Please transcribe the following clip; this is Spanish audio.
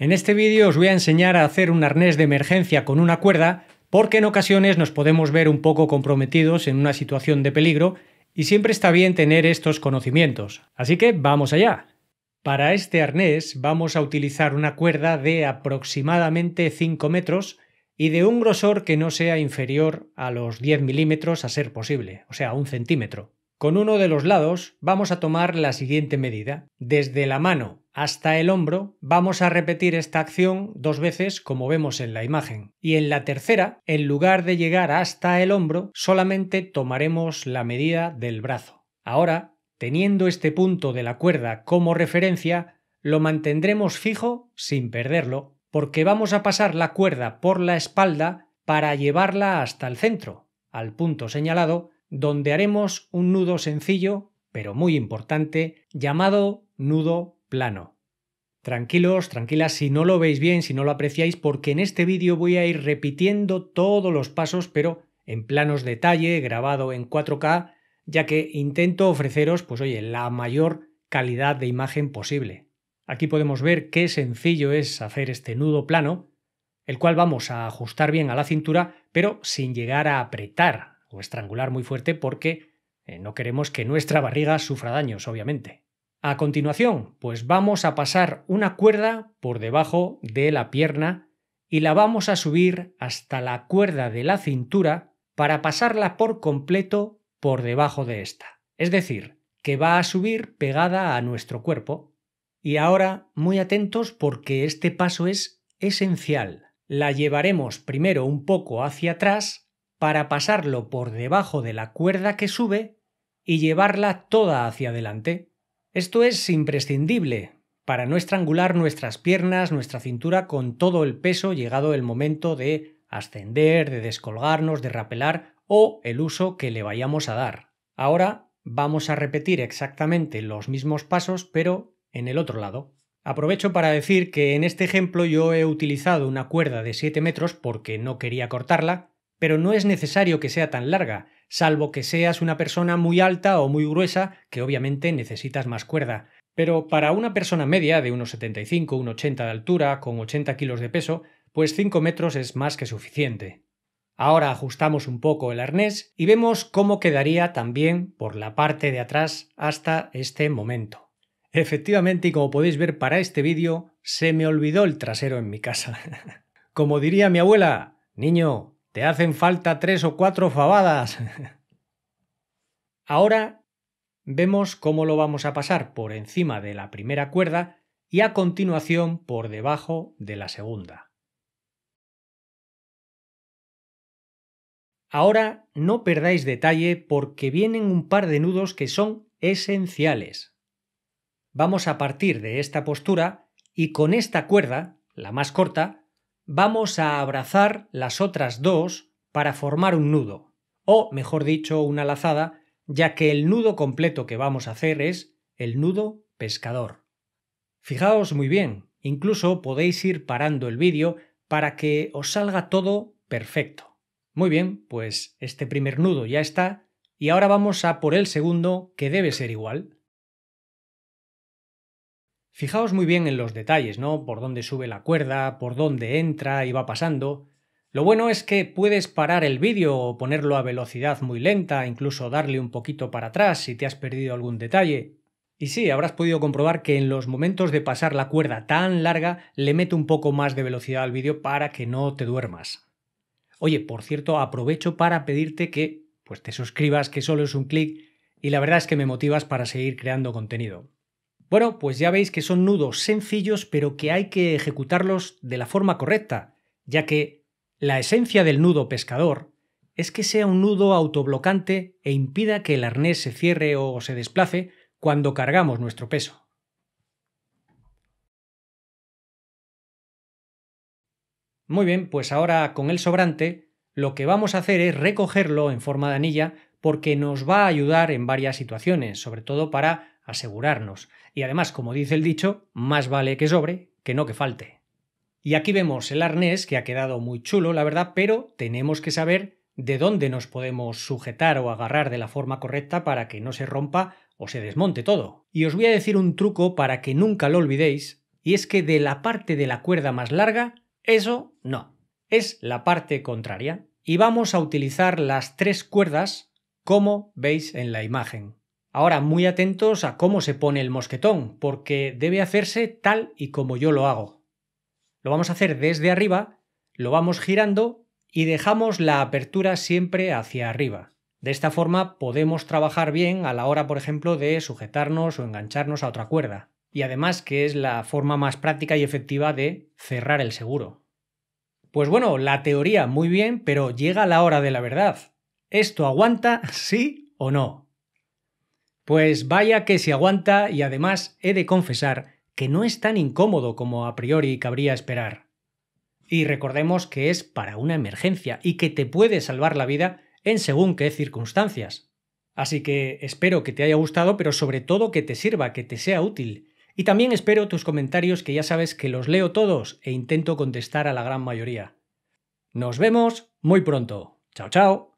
En este vídeo os voy a enseñar a hacer un arnés de emergencia con una cuerda porque en ocasiones nos podemos ver un poco comprometidos en una situación de peligro y siempre está bien tener estos conocimientos. Así que vamos allá. Para este arnés vamos a utilizar una cuerda de aproximadamente 5 metros y de un grosor que no sea inferior a los 10 milímetros a ser posible, o sea, un centímetro. Con uno de los lados vamos a tomar la siguiente medida. Desde la mano hasta el hombro vamos a repetir esta acción dos veces como vemos en la imagen. Y en la tercera, en lugar de llegar hasta el hombro, solamente tomaremos la medida del brazo. Ahora, teniendo este punto de la cuerda como referencia, lo mantendremos fijo sin perderlo, porque vamos a pasar la cuerda por la espalda para llevarla hasta el centro, al punto señalado, donde haremos un nudo sencillo, pero muy importante, llamado nudo plano. Tranquilos, tranquilas, si no lo veis bien, si no lo apreciáis, porque en este vídeo voy a ir repitiendo todos los pasos, pero en planos detalle, grabado en 4K, ya que intento ofreceros, pues oye, la mayor calidad de imagen posible. Aquí podemos ver qué sencillo es hacer este nudo plano, el cual vamos a ajustar bien a la cintura, pero sin llegar a apretar o estrangular muy fuerte porque eh, no queremos que nuestra barriga sufra daños, obviamente. A continuación, pues vamos a pasar una cuerda por debajo de la pierna y la vamos a subir hasta la cuerda de la cintura para pasarla por completo por debajo de esta. Es decir, que va a subir pegada a nuestro cuerpo. Y ahora, muy atentos porque este paso es esencial. La llevaremos primero un poco hacia atrás para pasarlo por debajo de la cuerda que sube y llevarla toda hacia adelante. Esto es imprescindible para no estrangular nuestras piernas, nuestra cintura con todo el peso llegado el momento de ascender, de descolgarnos, de rapelar o el uso que le vayamos a dar. Ahora vamos a repetir exactamente los mismos pasos pero en el otro lado. Aprovecho para decir que en este ejemplo yo he utilizado una cuerda de 7 metros porque no quería cortarla pero no es necesario que sea tan larga, salvo que seas una persona muy alta o muy gruesa, que obviamente necesitas más cuerda. Pero para una persona media de unos 75, 1,80 de altura, con 80 kilos de peso, pues 5 metros es más que suficiente. Ahora ajustamos un poco el arnés y vemos cómo quedaría también por la parte de atrás hasta este momento. Efectivamente, y como podéis ver para este vídeo, se me olvidó el trasero en mi casa. como diría mi abuela, niño, te hacen falta tres o cuatro fabadas. Ahora vemos cómo lo vamos a pasar por encima de la primera cuerda y a continuación por debajo de la segunda. Ahora no perdáis detalle porque vienen un par de nudos que son esenciales. Vamos a partir de esta postura y con esta cuerda, la más corta, vamos a abrazar las otras dos para formar un nudo, o mejor dicho, una lazada, ya que el nudo completo que vamos a hacer es el nudo pescador. Fijaos muy bien, incluso podéis ir parando el vídeo para que os salga todo perfecto. Muy bien, pues este primer nudo ya está, y ahora vamos a por el segundo, que debe ser igual. Fijaos muy bien en los detalles, ¿no? Por dónde sube la cuerda, por dónde entra y va pasando. Lo bueno es que puedes parar el vídeo o ponerlo a velocidad muy lenta, incluso darle un poquito para atrás si te has perdido algún detalle. Y sí, habrás podido comprobar que en los momentos de pasar la cuerda tan larga le meto un poco más de velocidad al vídeo para que no te duermas. Oye, por cierto, aprovecho para pedirte que pues te suscribas, que solo es un clic, y la verdad es que me motivas para seguir creando contenido. Bueno, pues ya veis que son nudos sencillos, pero que hay que ejecutarlos de la forma correcta, ya que la esencia del nudo pescador es que sea un nudo autoblocante e impida que el arnés se cierre o se desplace cuando cargamos nuestro peso. Muy bien, pues ahora con el sobrante lo que vamos a hacer es recogerlo en forma de anilla porque nos va a ayudar en varias situaciones, sobre todo para asegurarnos. Y además, como dice el dicho, más vale que sobre que no que falte. Y aquí vemos el arnés, que ha quedado muy chulo, la verdad, pero tenemos que saber de dónde nos podemos sujetar o agarrar de la forma correcta para que no se rompa o se desmonte todo. Y os voy a decir un truco para que nunca lo olvidéis, y es que de la parte de la cuerda más larga, eso no, es la parte contraria. Y vamos a utilizar las tres cuerdas como veis en la imagen. Ahora muy atentos a cómo se pone el mosquetón, porque debe hacerse tal y como yo lo hago. Lo vamos a hacer desde arriba, lo vamos girando y dejamos la apertura siempre hacia arriba. De esta forma podemos trabajar bien a la hora, por ejemplo, de sujetarnos o engancharnos a otra cuerda. Y además que es la forma más práctica y efectiva de cerrar el seguro. Pues bueno, la teoría muy bien, pero llega la hora de la verdad. ¿Esto aguanta, sí o no? Pues vaya que si aguanta y además he de confesar que no es tan incómodo como a priori cabría esperar. Y recordemos que es para una emergencia y que te puede salvar la vida en según qué circunstancias. Así que espero que te haya gustado, pero sobre todo que te sirva, que te sea útil. Y también espero tus comentarios que ya sabes que los leo todos e intento contestar a la gran mayoría. Nos vemos muy pronto. Chao, chao.